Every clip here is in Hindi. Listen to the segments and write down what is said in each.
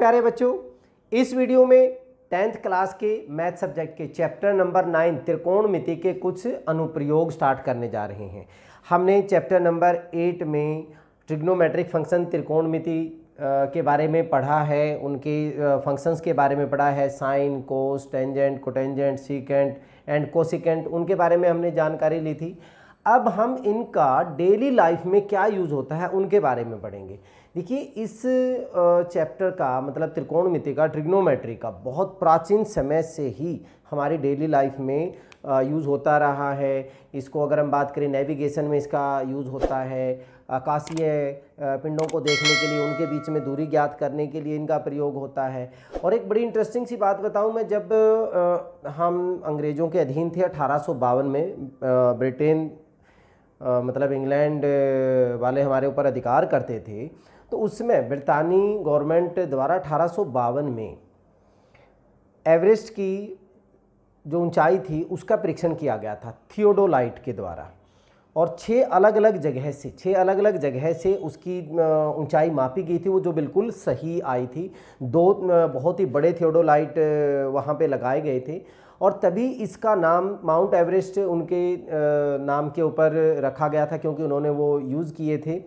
प्यारे बच्चों इस वीडियो में टेंथ क्लास के मैथ सब्जेक्ट के चैप्टर नंबर नाइन त्रिकोणमिति के कुछ अनुप्रयोग स्टार्ट करने जा रहे हैं हमने चैप्टर नंबर एट में ट्रिग्नोमेट्रिक फंक्शन त्रिकोणमिति के बारे में पढ़ा है उनके फंक्शंस के बारे में पढ़ा है sine cos tangent cotangent secant and cosecant उनके बारे में हमने जानकारी ली थी अब हम इनका डेली लाइफ में क्या यूज़ होता है उनके बारे में पढ़ेंगे देखिए इस चैप्टर का मतलब त्रिकोणमिति का ट्रिग्नोमेट्री का बहुत प्राचीन समय से ही हमारी डेली लाइफ में यूज़ होता रहा है इसको अगर हम बात करें नेविगेशन में इसका यूज़ होता है आकाशीय पिंडों को देखने के लिए उनके बीच में दूरी ज्ञात करने के लिए इनका प्रयोग होता है और एक बड़ी इंटरेस्टिंग सी बात बताऊं मैं जब हम अंग्रेज़ों के अधीन थे अठारह में ब्रिटेन मतलब इंग्लैंड वाले हमारे ऊपर अधिकार करते थे तो उसमें ब्रितानी गवर्नमेंट द्वारा अठारह में एवरेस्ट की जो ऊंचाई थी उसका परीक्षण किया गया था थियोडोलाइट के द्वारा और छः अलग अलग जगह से छः अलग अलग जगह से उसकी ऊंचाई मापी गई थी वो जो बिल्कुल सही आई थी दो बहुत ही बड़े थियोडोलाइट वहाँ पे लगाए गए थे और तभी इसका नाम माउंट एवरेस्ट उनके नाम के ऊपर रखा गया था क्योंकि उन्होंने वो यूज़ किए थे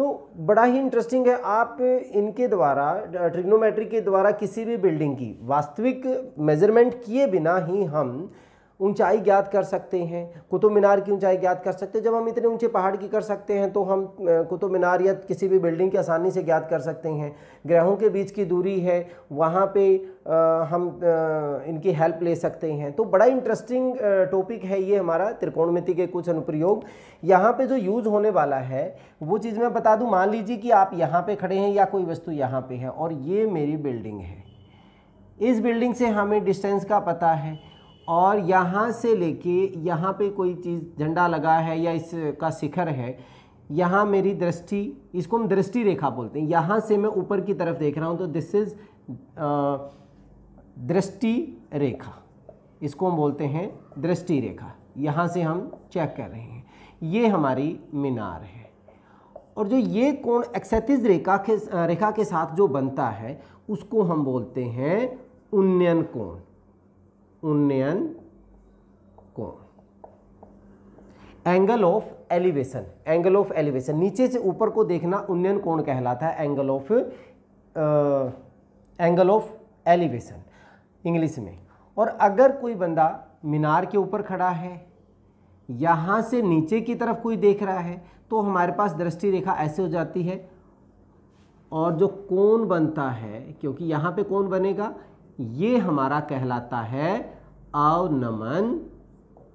तो बड़ा ही इंटरेस्टिंग है आप इनके द्वारा ट्रिग्नोमेट्री के द्वारा किसी भी बिल्डिंग की वास्तविक मेजरमेंट किए बिना ही हम ऊंचाई ज्ञात कर सकते हैं कुतुब मीनार की ऊंचाई ज्ञात कर सकते हैं जब हम इतने ऊंचे पहाड़ की कर सकते हैं तो हम कुतुब मीनार या किसी भी बिल्डिंग की आसानी से ज्ञात कर सकते हैं ग्रहों के बीच की दूरी है वहाँ पे आ, हम आ, इनकी हेल्प ले सकते हैं तो बड़ा इंटरेस्टिंग टॉपिक है ये हमारा त्रिकोणमिति के कुछ अनुप्रयोग यहाँ पे जो यूज होने वाला है वो चीज़ मैं बता दूँ मान लीजिए कि आप यहाँ पे खड़े हैं या कोई वस्तु यहाँ पे है और ये मेरी बिल्डिंग है इस बिल्डिंग से हमें डिस्टेंस का पता है और यहाँ से लेके यहाँ पे कोई चीज़ झंडा लगा है या इसका शिखर है यहाँ मेरी दृष्टि इसको हम दृष्टि रेखा बोलते हैं यहाँ से मैं ऊपर की तरफ देख रहा हूँ तो दिस इज़ दृष्टि रेखा इसको हम बोलते हैं दृष्टि रेखा यहाँ से हम चेक कर रहे हैं ये हमारी मीनार है और जो ये कोण एक्सैतिज रेखा के रेखा के साथ जो बनता है उसको हम बोलते हैं उन्नयन कोण उन्नयन कोण angle of elevation angle of elevation नीचे से ऊपर को देखना उन्नयन कोण कहलाता है angle of angle of elevation English में और अगर कोई बंदा मीनार के ऊपर खड़ा है यहाँ से नीचे की तरफ कोई देख रहा है तो हमारे पास दृष्टि रेखा ऐसे हो जाती है और जो कोण बनता है क्योंकि यहाँ पे कोण बनेगा ये हमारा कहलाता है अवनमन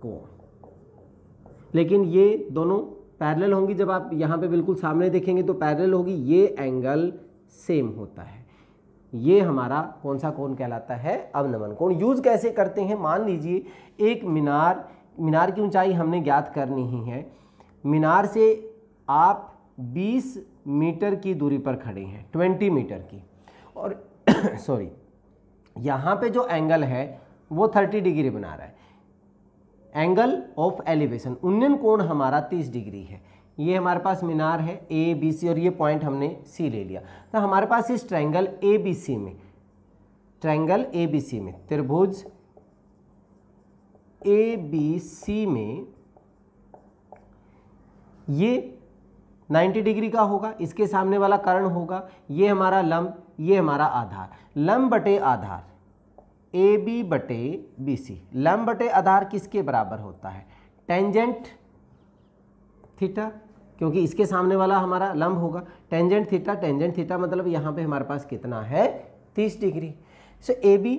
कोण लेकिन ये दोनों पैरेलल होंगी जब आप यहाँ पे बिल्कुल सामने देखेंगे तो पैरेलल होगी ये एंगल सेम होता है ये हमारा कौन सा कोण कहलाता है अवनमन कोण यूज़ कैसे करते हैं मान लीजिए एक मीनार मीनार की ऊंचाई हमने ज्ञात करनी ही है मीनार से आप 20 मीटर की दूरी पर खड़े हैं 20 मीटर की और सॉरी यहाँ पे जो एंगल है वो 30 डिग्री बना रहा है एंगल ऑफ एलिवेशन उन्नयन कोण हमारा 30 डिग्री है ये हमारे पास मीनार है ए बी सी और ये पॉइंट हमने सी ले लिया तो हमारे पास इस ट्रैंगल ए बी सी में ट्रैंगल ए बी सी में त्रिभुज ए बी सी में ये 90 डिग्री का होगा इसके सामने वाला कर्ण होगा ये हमारा लंब ये हमारा आधार लंब बटे आधार ए बी बटे बी सी लंब बटे आधार किसके बराबर होता है टेंजेंट थीटा क्योंकि इसके सामने वाला हमारा लंब होगा टेंजेंट थीटा टेंजेंट थीटा मतलब यहाँ पे हमारे पास कितना है तीस degree so A B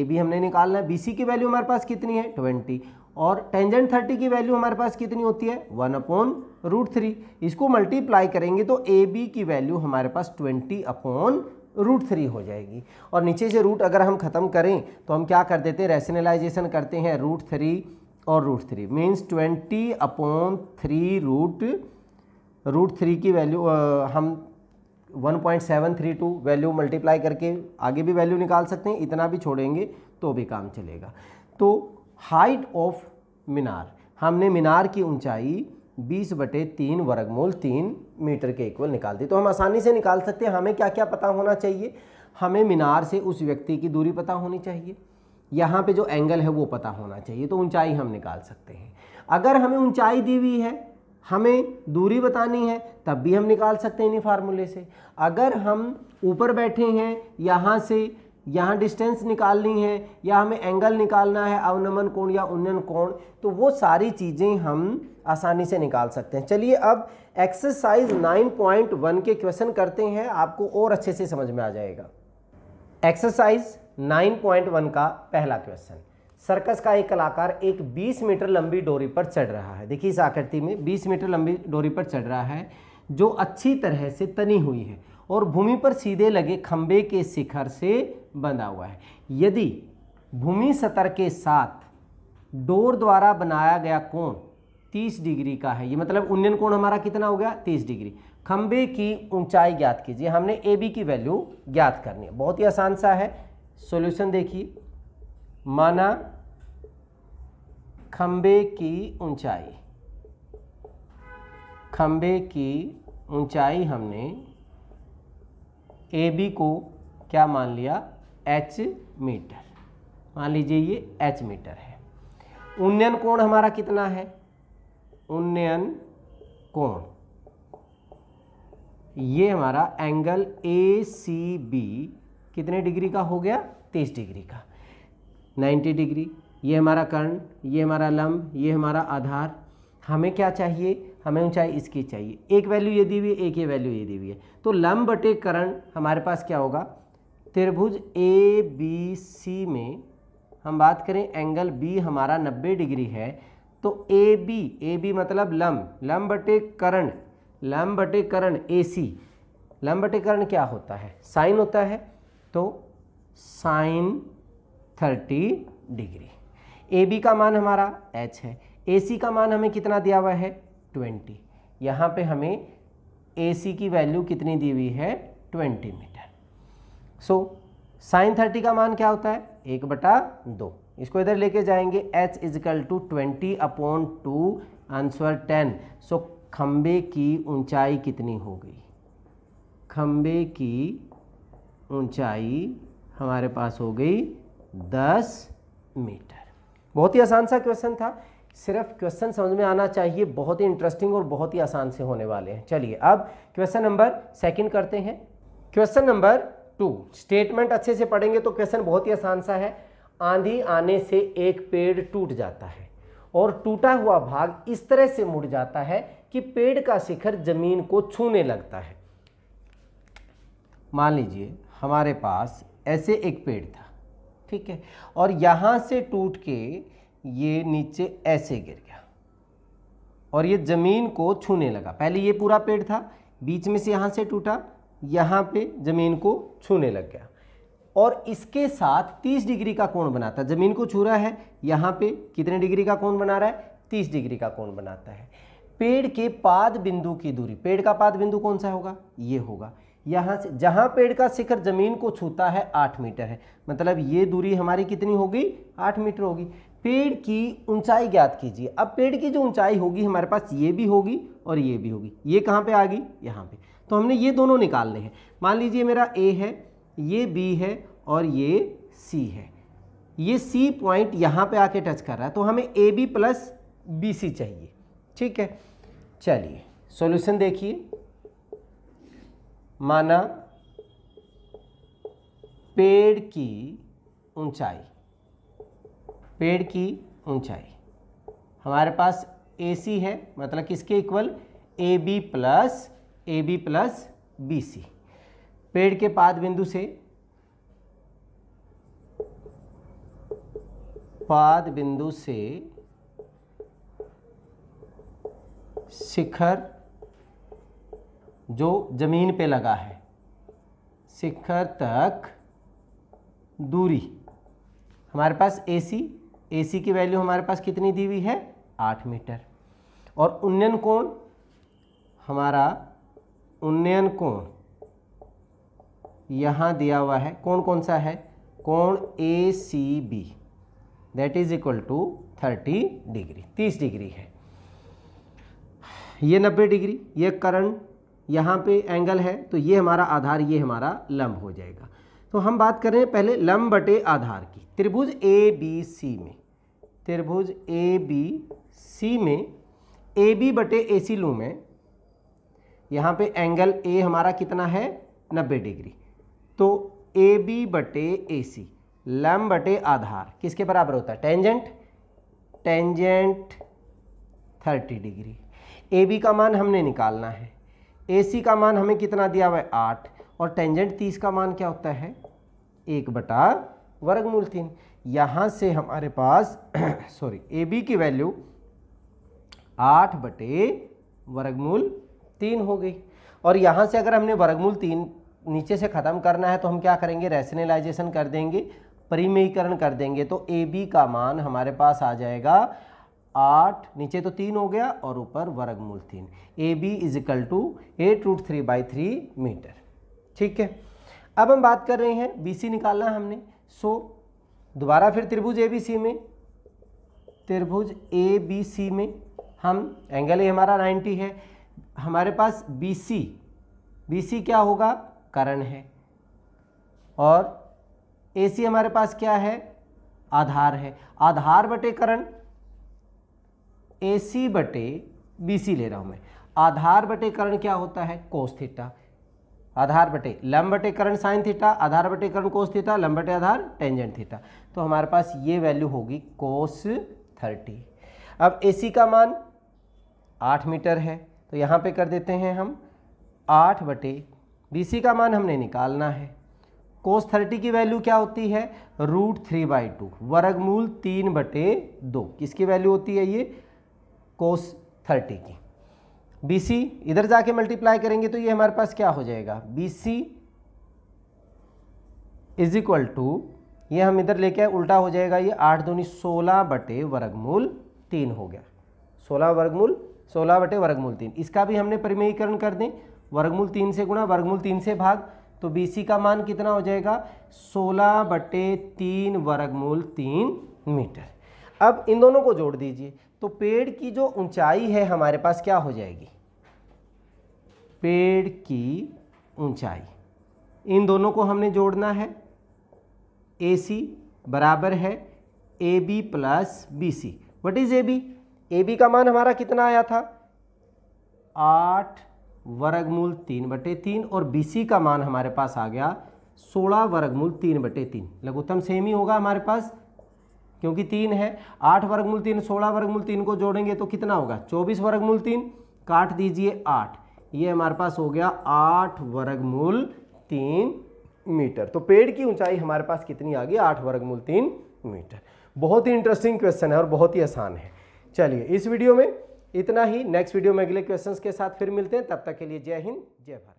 A B हमने निकालना है बी सी की वैल्यू हमारे पास कितनी है ट्वेंटी और टेंजेंट थर्टी की वैल्यू हमारे पास कितनी होती है वन अपॉन रूट थ्री इसको मल्टीप्लाई करेंगे तो ए बी की वैल्यू हमारे पास ट्वेंटी अपॉन रूट थ्री हो जाएगी और नीचे से रूट अगर हम ख़त्म करें तो हम क्या कर देते हैं रैसनलाइजेशन करते हैं रूट थ्री और root three means twenty upon three root root three की वैल्यू सेवन हम 1.732 वैल्यू मल्टीप्लाई करके आगे भी वैल्यू निकाल सकते हैं इतना भी छोड़ेंगे तो भी काम चलेगा तो हाइट ऑफ मीनार हमने मीनार की ऊंचाई बीस बटे तीन वर्गमूल तीन मीटर के इक्वल निकाल दी तो हम आसानी से निकाल सकते हैं हमें क्या क्या पता होना चाहिए हमें मीनार से उस व्यक्ति की दूरी पता होनी चाहिए यहाँ पे जो एंगल है वो पता होना चाहिए तो ऊंचाई हम निकाल सकते हैं अगर हमें ऊंचाई दी हुई है हमें दूरी बतानी है तब भी हम निकाल सकते हैं इन्हीं फार्मूले से अगर हम ऊपर बैठे हैं यहाँ से यहाँ डिस्टेंस निकालनी है या हमें एंगल निकालना है अवनमन कोण या उन्नयन कोण तो वो सारी चीज़ें हम आसानी से निकाल सकते हैं चलिए अब एक्सरसाइज 9.1 के क्वेश्चन करते हैं आपको और अच्छे से समझ में आ जाएगा एक्सरसाइज 9.1 का पहला क्वेश्चन सर्कस का एक कलाकार एक 20 मीटर लंबी डोरी पर चढ़ रहा है देखिए इस आकृति में 20 मीटर लंबी डोरी पर चढ़ रहा है जो अच्छी तरह से तनी हुई है और भूमि पर सीधे लगे खंबे के शिखर से बंधा हुआ है यदि भूमि सतर के साथ डोर द्वारा बनाया गया कोण 30 डिग्री का है ये मतलब उन्नयन कोण हमारा कितना हो गया 30 डिग्री खंबे की ऊंचाई ज्ञात कीजिए हमने ए बी की वैल्यू ज्ञात करनी है बहुत ही आसान सा है सॉल्यूशन देखिए माना खंबे की ऊंचाई खंबे की ऊंचाई हमने ए बी को क्या मान लिया एच मीटर मान लीजिए ये एच मीटर है उन्नयन कोण हमारा कितना है उन्नयन कोण ये हमारा एंगल ए सी बी कितने डिग्री का हो गया तीस डिग्री का नाइन्टी डिग्री ये हमारा कर्ण ये हमारा लंब ये हमारा आधार हमें क्या चाहिए हमें ऊंचाई इसकी चाहिए एक वैल्यू ये दी हुई है एक ये वैल्यू ये दी हुई है तो लंब बटे करण हमारे पास क्या होगा त्रिभुज ए बी सी में हम बात करें एंगल बी हमारा 90 डिग्री है तो ए बी ए बी मतलब लम लंब बटे करण लंब बटे करण ए सी लंब बटे करण क्या होता है साइन होता है तो साइन 30 डिग्री ए बी का मान हमारा एच है ए सी का मान हमें कितना दिया हुआ है 20 यहाँ पे हमें ए सी की वैल्यू कितनी दी हुई है 20 में सो साइन थर्टी का मान क्या होता है एक बटा दो इसको इधर लेके जाएंगे h is equal to twenty upon two answer ten so खंबे की ऊंचाई कितनी हो गई खम्बे की ऊंचाई हमारे पास हो गई दस मीटर बहुत ही आसान सा क्वेश्चन था सिर्फ क्वेश्चन समझ में आना चाहिए बहुत ही इंटरेस्टिंग और बहुत ही आसान से होने वाले हैं चलिए अब क्वेश्चन नंबर सेकंड करते हैं क्वेश्चन नंबर टू स्टेटमेंट अच्छे से पढ़ेंगे तो क्वेश्चन बहुत ही आसान सा है आंधी आने से एक पेड़ टूट जाता है और टूटा हुआ भाग इस तरह से मुड़ जाता है कि पेड़ का शिखर जमीन को छूने लगता है मान लीजिए हमारे पास ऐसे एक पेड़ था ठीक है और यहाँ से टूट के ये नीचे ऐसे गिर गया और ये ज़मीन को छूने लगा पहले ये पूरा पेड़ था बीच में से यहाँ से टूटा यहाँ पे ज़मीन को छूने लग गया और इसके साथ 30 डिग्री का कोण बनाता है ज़मीन को छू रहा है यहाँ पे कितने डिग्री का कोण बना रहा है 30 डिग्री का कोण बनाता है पेड़ के पाद बिंदु की दूरी पेड़ का पाद बिंदु कौन सा होगा ये होगा यहाँ से जहाँ पेड़ का शिखर जमीन को छूता है आठ मीटर है मतलब ये दूरी हमारी कितनी होगी आठ मीटर होगी पेड़ की ऊंचाई ज्ञात कीजिए अब पेड़ की जो ऊंचाई होगी हमारे पास ये भी होगी और ये भी होगी ये कहाँ पे आ गई यहाँ पे तो हमने ये दोनों निकालने हैं मान लीजिए मेरा ए है ये बी है और ये सी है ये सी पॉइंट यहाँ पे आके टच कर रहा है तो हमें A B plus B C चाहिए ठीक है चलिए सॉल्यूशन देखिए माना पेड़ की ऊंचाई पेड़ की ऊंचाई हमारे पास ए सी है मतलब किसके equal A B plus A B plus B C पेड़ के पाद बिंदु से पाद बिंदु से शिखर जो जमीन पे लगा है शिखर तक दूरी हमारे पास ए सी ए सी की वैल्यू हमारे पास कितनी दी हुई है आठ मीटर और उन्नयन कोण हमारा उन्नयन कोण यहाँ दिया हुआ है कौन कौन सा है कोण A C B that is equal to thirty degree तीस डिग्री है ये नब्बे डिग्री ये करंट यहाँ पे एंगल है तो ये हमारा आधार ये हमारा लंब हो जाएगा तो हम बात कर रहे हैं पहले लंब बटे आधार की त्रिभुज ए बी सी में त्रिभुज ए बी सी में ए बी बटे ए सी लू में यहाँ पे एंगल ए हमारा कितना है 90 डिग्री तो ए बी बटे ए सी लम बटे आधार किसके बराबर होता है tangent tangent 30 degree A B का मान हमने निकालना है ए सी का मान हमें कितना दिया हुआ है आठ और टेंजेंट तीस का मान क्या होता है एक बटा वर्गमूल तीन यहाँ से हमारे पास सॉरी ए बी की वैल्यू आठ बटे वर्गमूल तीन हो गई और यहाँ से अगर हमने वर्गमूल तीन नीचे से ख़त्म करना है तो हम क्या करेंगे रैशनलाइजेशन कर देंगे परिमयीकरण कर देंगे तो ए बी का मान हमारे पास आ जाएगा आठ नीचे तो तीन हो गया और ऊपर वर्गमूल तीन A B is equal to eight root three by three metre ठीक है अब हम बात कर रहे हैं बी सी निकालना है हमने सो दोबारा फिर त्रिभुज ए बी सी में त्रिभुज ए बी सी में हम एंगल ए हमारा 90 है हमारे पास बी सी बी सी क्या होगा करण है और ए सी हमारे पास क्या है आधार है आधार बटे करण ए सी बटे बी सी ले रहा हूँ मैं आधार बटे करण क्या होता है कोस थीटा आधार बटे लंब बटे करण साइन थीटा आधार बटे करण कोस थीटा लंब बटे आधार टेंजेंट थीटा तो हमारे पास ये वैल्यू होगी कोस थर्टी अब एसी का मान आठ मीटर है तो यहाँ पे कर देते हैं हम आठ बटे बी का मान हमने निकालना है कोस थर्टी की वैल्यू क्या होती है रूट थ्री बाई टू वर्गमूल तीन बटे दो किसकी वैल्यू होती है ये कोस थर्टी की बी इधर जाके मल्टीप्लाई करेंगे तो ये हमारे पास क्या हो जाएगा B C is equal to ये हम इधर लेके आए उल्टा हो जाएगा ये आठ दूनी सोलह बटे वर्गमूल तीन हो गया सोलह वर्गमूल सोलह बटे वर्गमूल तीन इसका भी हमने परिमयीकरण कर दें वर्गमूल तीन से गुणा वर्गमूल तीन से भाग तो बी का मान कितना हो जाएगा सोलह बटे तीन वर्गमूल तीन मीटर अब इन दोनों को जोड़ दीजिए तो पेड़ की जो ऊंचाई है हमारे पास क्या हो जाएगी पेड़ की ऊंचाई इन दोनों को हमने जोड़ना है ए सी बराबर है A B plus B C what is A B A B का मान हमारा कितना आया था आठ वर्गमूल तीन बटे तीन और बी सी का मान हमारे पास आ गया सोलह वर्गमूल तीन बटे तीन लघुत्तम सेम ही होगा हमारे पास क्योंकि तीन है आठ वर्गमूल तीन सोलह वर्गमूल तीन को जोड़ेंगे तो कितना होगा चौबीस वर्गमूल तीन काट दीजिए आठ ये हमारे पास हो गया आठ वर्गमूल तीन मीटर तो पेड़ की ऊंचाई हमारे पास कितनी आ गई आठ वर्गमूल तीन मीटर बहुत ही इंटरेस्टिंग क्वेश्चन है और बहुत ही आसान है चलिए इस वीडियो में इतना ही नेक्स्ट वीडियो में अगले क्वेश्चंस के साथ फिर मिलते हैं तब तक के लिए जय हिंद जय भारत